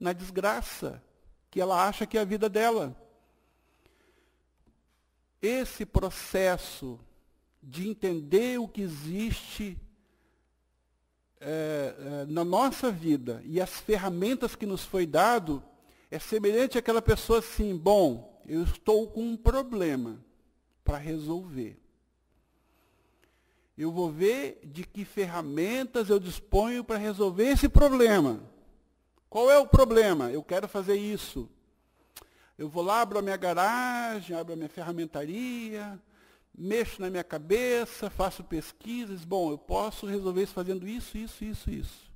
na desgraça que ela acha que é a vida dela. Esse processo de entender o que existe é, é, na nossa vida e as ferramentas que nos foi dado é semelhante àquela pessoa assim, bom, eu estou com um problema para resolver. Eu vou ver de que ferramentas eu disponho para resolver esse problema. Qual é o problema? Eu quero fazer isso. Eu vou lá, abro a minha garagem, abro a minha ferramentaria, mexo na minha cabeça, faço pesquisas. Bom, eu posso resolver isso fazendo isso, isso, isso, isso.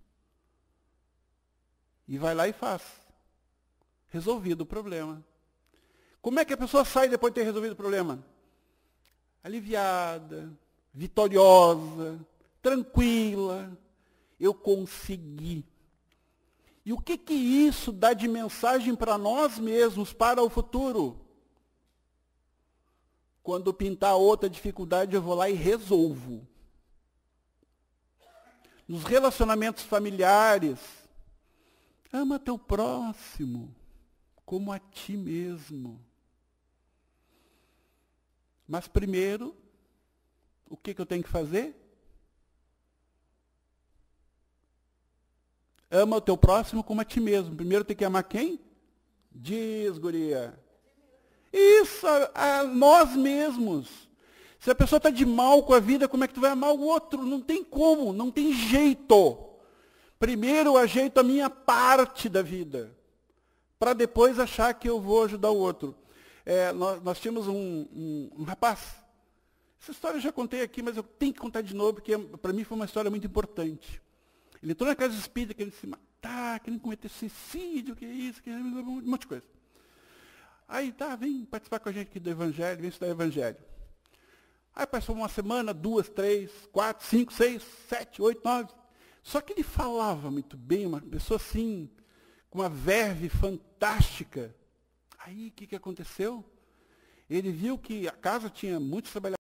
E vai lá e faz. Resolvido o problema. Como é que a pessoa sai depois de ter resolvido o problema? Aliviada, vitoriosa, tranquila. Eu consegui. E o que, que isso dá de mensagem para nós mesmos, para o futuro? Quando pintar outra dificuldade, eu vou lá e resolvo. Nos relacionamentos familiares, ama teu próximo como a ti mesmo. Mas primeiro, o que, que eu tenho que fazer? Ama o teu próximo como a ti mesmo. Primeiro tem que amar quem? Diz, guria. Isso, a, a nós mesmos. Se a pessoa está de mal com a vida, como é que tu vai amar o outro? Não tem como, não tem jeito. Primeiro eu ajeito a minha parte da vida, para depois achar que eu vou ajudar o outro. É, nós, nós, tínhamos um, um, um, rapaz, essa história eu já contei aqui, mas eu tenho que contar de novo, porque para mim foi uma história muito importante. Ele entrou na casa espírita querendo se matar, querendo cometer suicídio, que isso, que um monte de coisa. Aí tá, vem participar com a gente aqui do Evangelho, vem estudar o Evangelho. Aí passou uma semana, duas, três, quatro, cinco, seis, sete, oito, nove. Só que ele falava muito bem, uma pessoa assim, com uma verve fantástica. Aí o que, que aconteceu? Ele viu que a casa tinha muitos trabalhadores.